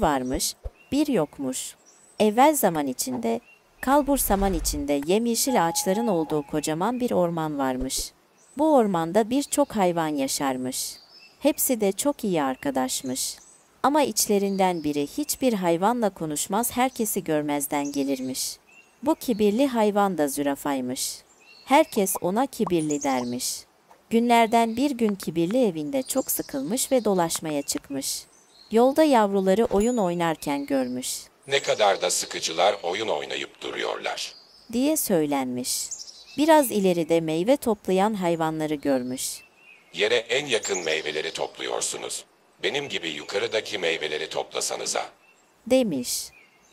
varmış, bir yokmuş. Evvel zaman içinde, kalbur zaman içinde yemyeşil ağaçların olduğu kocaman bir orman varmış. Bu ormanda birçok hayvan yaşarmış. Hepsi de çok iyi arkadaşmış. Ama içlerinden biri hiçbir hayvanla konuşmaz herkesi görmezden gelirmiş. Bu kibirli hayvan da zürafaymış. Herkes ona kibirli dermiş.'' Günlerden bir gün kibirli evinde çok sıkılmış ve dolaşmaya çıkmış. Yolda yavruları oyun oynarken görmüş. Ne kadar da sıkıcılar oyun oynayıp duruyorlar. Diye söylenmiş. Biraz ileride meyve toplayan hayvanları görmüş. Yere en yakın meyveleri topluyorsunuz. Benim gibi yukarıdaki meyveleri toplasanıza. Demiş.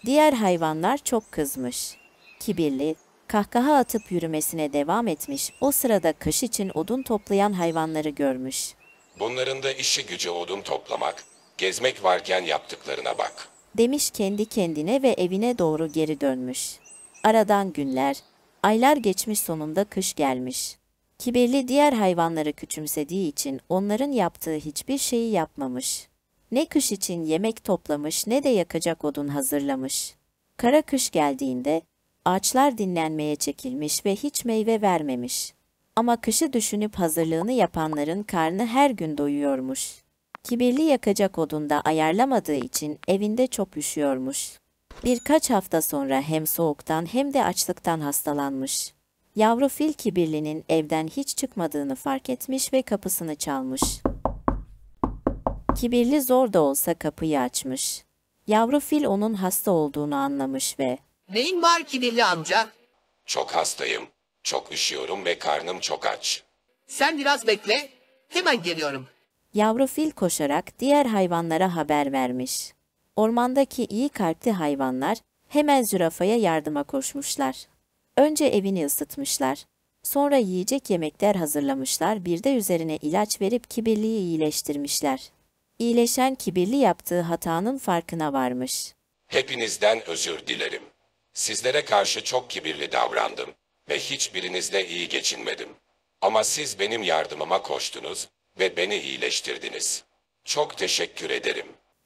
Diğer hayvanlar çok kızmış. Kibirli, kahkaha atıp yürümesine devam etmiş. O sırada kış için odun toplayan hayvanları görmüş. Bunların da işi gücü odun toplamak, Gezmek varken yaptıklarına bak. Demiş kendi kendine ve evine doğru geri dönmüş. Aradan günler, aylar geçmiş sonunda kış gelmiş. Kibirli diğer hayvanları küçümsediği için onların yaptığı hiçbir şeyi yapmamış. Ne kış için yemek toplamış ne de yakacak odun hazırlamış. Kara kış geldiğinde ağaçlar dinlenmeye çekilmiş ve hiç meyve vermemiş. Ama kışı düşünüp hazırlığını yapanların karnı her gün doyuyormuş. Kibirli yakacak odunda ayarlamadığı için evinde çok üşüyormuş. Birkaç hafta sonra hem soğuktan hem de açlıktan hastalanmış. Yavru fil kibirlinin evden hiç çıkmadığını fark etmiş ve kapısını çalmış. Kibirli zor da olsa kapıyı açmış. Yavru fil onun hasta olduğunu anlamış ve ''Neyin var kibirli amca? Çok hastayım. Çok üşüyorum ve karnım çok aç. Sen biraz bekle. Hemen geliyorum.'' Yavru fil koşarak diğer hayvanlara haber vermiş. Ormandaki iyi kalpli hayvanlar hemen zürafaya yardıma koşmuşlar. Önce evini ısıtmışlar, sonra yiyecek yemekler hazırlamışlar, bir de üzerine ilaç verip kibirliği iyileştirmişler. İyileşen kibirli yaptığı hatanın farkına varmış. Hepinizden özür dilerim. Sizlere karşı çok kibirli davrandım ve hiçbirinizle iyi geçinmedim. Ama siz benim yardımıma koştunuz ve beni iyileştirdiniz. Çok teşekkür ederim.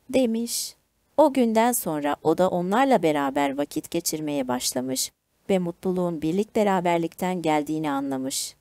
Demiş. O günden sonra o da onlarla beraber vakit geçirmeye başlamış ve mutluluğun birlik beraberlikten geldiğini anlamış.